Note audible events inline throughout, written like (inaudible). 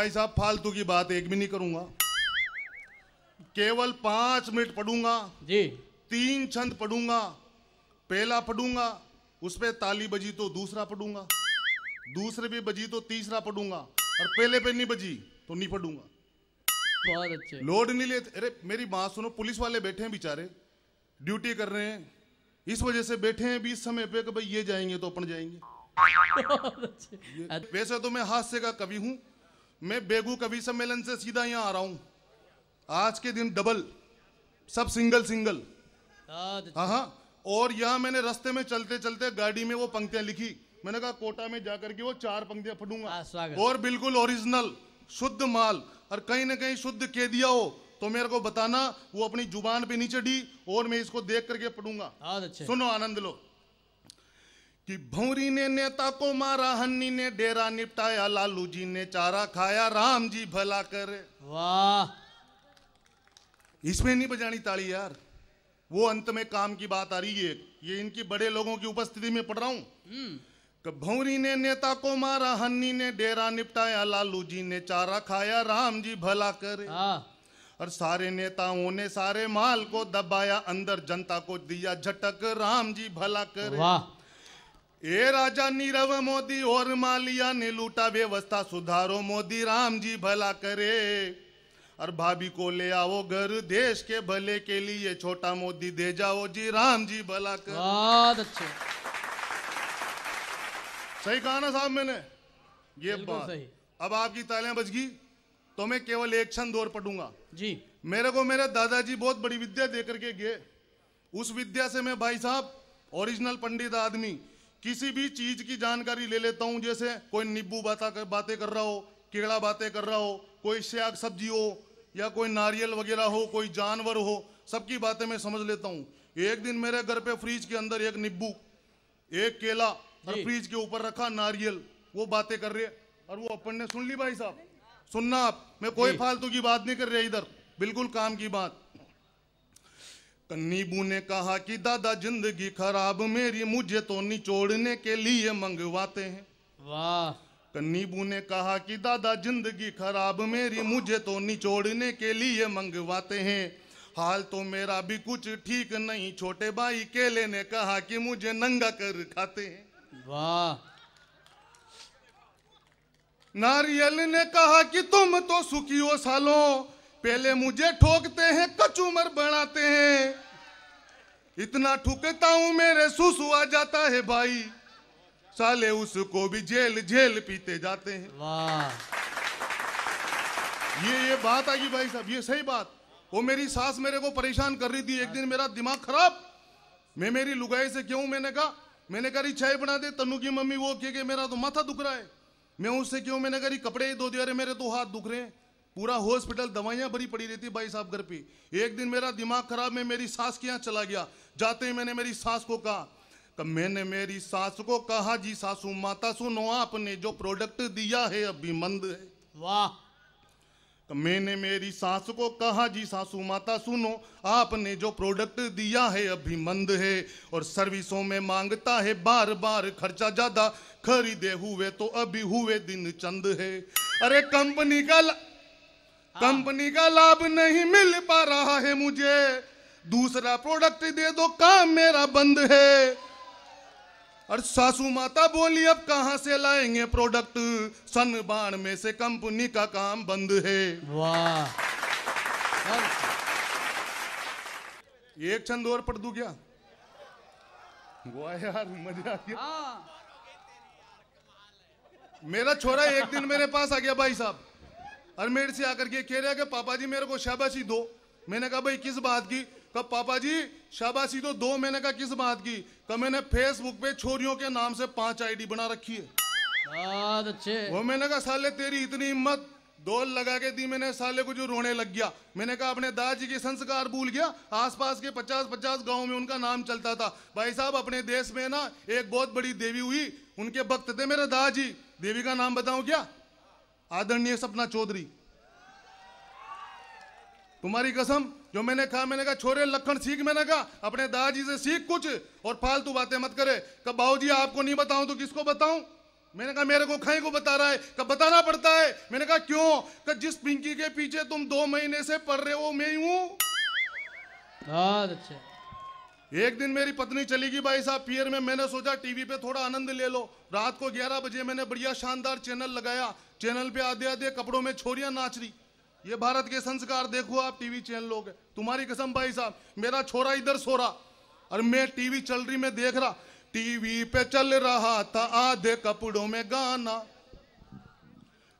भाई साहब फालतू की बात एक भी नहीं करूंगा केवल पांच मिनट पढ़ूंगा जी तीन छंद पढ़ूंगा पहला पढ़ूंगा उस पर ताली बजी तो दूसरा पढ़ूंगा दूसरे पे बजी तो तीसरा पढ़ूंगा और पहले पे नहीं बजी तो नहीं पढ़ूंगा बहुत अच्छे लोड नहीं लेते अरे मेरी बात सुनो पुलिस वाले बैठे हैं बेचारे ड्यूटी कर रहे हैं इस वजह से बैठे हैं भी इस समय पे कि भाई ये जाएंगे तो अपन जाएंगे (laughs) वैसे तो मैं हादसे का कवि हूँ मैं बेगू कवि सम्मेलन से सीधा यहाँ आ रहा हूँ आज के दिन डबल सब सिंगल सिंगल हाँ हाँ और यहाँ मैंने रास्ते में चलते चलते गाड़ी में वो पंक्तियां लिखी मैंने कहा कोटा में जाकर के वो चार पंक्तियां पढ़ूंगा और बिल्कुल ओरिजिनल शुद्ध माल और कहीं ना कहीं शुद्ध के दिया हो तो मेरे को बताना वो अपनी जुबान पे नीचे डी और मैं इसको देख करके पढ़ूंगा सुनो आनंद लो कि भौरी ने नेता को मारा हन्नी ने डेरा निपटाया लालू जी ने चारा खाया राम जी भला करे वाह इसमें नहीं बजानी ताली यार वो अंत में काम की बात आ रही है ये इनकी बड़े लोगों की उपस्थिति में पढ़ रहा हूं हम्म। भौरी ने नेता को मारा हन्नी ने डेरा निपटाया लालू जी ने चारा खाया राम जी भला करे हाँ। और सारे नेताओं ने सारे माल को दबाया अंदर जनता को दिया झटक राम जी भला करे वाह ए राजा नीरव मोदी और मालिया ने लूटा व्यवस्था सुधारो मोदी राम जी भला करे और भाभी को ले आओ घर देश के भले के लिए छोटा मोदी दे जाओ जी राम जी भला कर बहुत अच्छे सही कहा ना साहब मैंने ये बात सही। अब आपकी तालियां बज गई तो मैं केवल एक क्षण दौर पढ़ूंगा जी मेरे को मेरे दादाजी बहुत बड़ी विद्या दे करके गए उस विद्या से मैं भाई साहब ओरिजिनल पंडित आदमी किसी भी चीज की जानकारी ले लेता हूं जैसे कोई नींबू बातें बातें कर रहा हो केड़ा बातें कर रहा हो कोई शाक सब्जी हो या कोई नारियल वगैरह हो कोई जानवर हो सबकी बातें मैं समझ लेता हूँ एक दिन मेरे घर पे फ्रिज के अंदर एक नींबू एक केला और फ्रिज के ऊपर रखा नारियल वो बातें कर रहे और वो अपन ने सुन ली भाई साहब सुनना आप मैं कोई फालतू की बात नहीं कर रहा इधर बिल्कुल काम की बात कन्नीबू ने कहा कि दादा जिंदगी खराब मेरी मुझे तो निचोड़ने के लिए मंगवाते हैं वाह कन्नीबू तो ने कहा कि दादा जिंदगी खराब मेरी मुझे तो निचोड़ने के लिए मंगवाते हैं हाल तो मेरा भी कुछ ठीक नहीं छोटे भाई केले ने कहा कि मुझे नंगा कर खाते हैं वाह नारियल ने कहा कि तुम तो सुखी हो सालों पहले मुझे ठोकते हैं कचूमर बनाते हैं इतना ठुकता हूं मेरे सुस हुआ जाता है भाई साले उसको भी जेल जेल पीते जाते हैं वाह ये ये बात आ गई भाई साहब ये सही बात वो मेरी सास मेरे को परेशान कर रही थी एक दिन मेरा दिमाग खराब मैं मेरी लुगाई से क्यों मैंने कहा मैंने कहा चाय बना दे तनु की मम्मी वो के, के मेरा तो माथा दुख रहा है मैं उससे क्यों मैंने कहा कपड़े ही दो दिया मेरे तो हाथ दुख रहे हैं पूरा हॉस्पिटल दवाइयाँ भरी पड़ी रहती भाई साहब घर पे एक दिन मेरा दिमाग खराब में मेरी सास के यहाँ चला गया जाते ही मैंने मेरी सास को कहा तो मैंने मेरी सास को कहा जी सासू माता सुनो आपने जो प्रोडक्ट दिया है अभी मंद है वाह तो मैंने मेरी सास को कहा जी सासू माता सुनो आपने जो प्रोडक्ट दिया है अभी मंद है और सर्विसों में मांगता है बार बार खर्चा ज्यादा खरीदे हुए तो अभी हुए दिन चंद है अरे कंपनी का ल... हाँ। कंपनी का लाभ नहीं मिल पा रहा है मुझे दूसरा प्रोडक्ट दे दो काम मेरा बंद है और सासू माता बोली अब कहा से लाएंगे प्रोडक्ट सन बाण में से कंपनी का काम बंद है वाह एक छंद और पढ़ दू क्या वाह यार मजा आ गया हाँ। मेरा छोरा एक दिन मेरे पास आ गया भाई साहब मेरे से आकर के कह रहा कि पापा जी मेरे को शाबाशी दो मैंने कहा भाई किस बात की कब तो पापा जी शाबाशी तो दो मैंने कहा किस बात की कब तो मैंने फेसबुक पे छोरियों के नाम से पांच आईडी बना रखी है बहुत अच्छे वो मैंने कहा साले तेरी इतनी हिम्मत दौड़ लगा के दी मैंने साले को जो रोने लग गया मैंने कहा अपने दादाजी के संस्कार भूल गया आसपास के पचास पचास गांव में उनका नाम चलता था भाई साहब अपने देश में ना एक बहुत बड़ी देवी हुई उनके भक्त थे मेरे दादाजी देवी का नाम बताऊं क्या आदरणीय सपना चौधरी तुम्हारी कसम जो मैंने कहा मैंने कहा छोरे लखन सीख मैंने कहा अपने दादाजी से सीख कुछ और फालतू बातें मत करे कब भाऊ जी आपको नहीं बताऊं तो किसको बताऊं मैंने कहा मेरे को खाई को बता रहा है कब बताना पड़ता है मैंने कहा क्यों कब जिस पिंकी के पीछे तुम दो महीने से पढ़ रहे हो मैं हूं बहुत अच्छा एक दिन मेरी पत्नी चली गई भाई साहब पियर में मैंने सोचा टीवी पे थोड़ा आनंद ले लो रात को 11 बजे मैंने बढ़िया शानदार चैनल लगाया चैनल पे आधे आधे कपड़ों में छोरियां नाच रही ये भारत के संस्कार देखो आप टीवी चैनल लोग तुम्हारी कसम भाई साहब मेरा छोरा इधर सो रहा और मैं टीवी चल रही मैं देख रहा टीवी पे चल रहा था आधे कपड़ों में गाना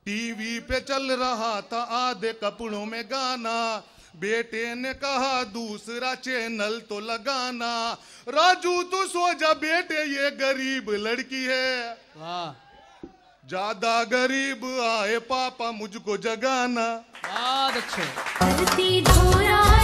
टीवी पे चल रहा था आधे कपड़ों में गाना बेटे ने कहा दूसरा चैनल तो लगाना राजू तू सो जा बेटे ये गरीब लड़की है हाँ। ज्यादा गरीब आए पापा मुझको जगाना बहुत अच्छे